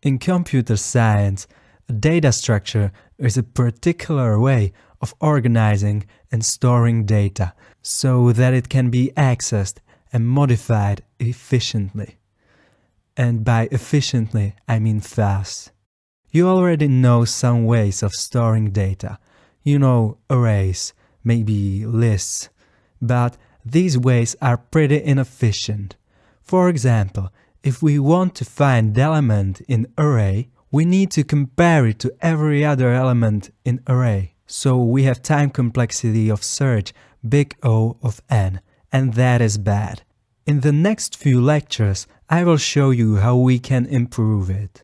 In computer science, a data structure is a particular way of organizing and storing data so that it can be accessed and modified efficiently. And by efficiently, I mean fast. You already know some ways of storing data. You know arrays, maybe lists, but these ways are pretty inefficient. For example, if we want to find the element in array, we need to compare it to every other element in array. So we have time complexity of search big O of n, and that is bad. In the next few lectures, I will show you how we can improve it.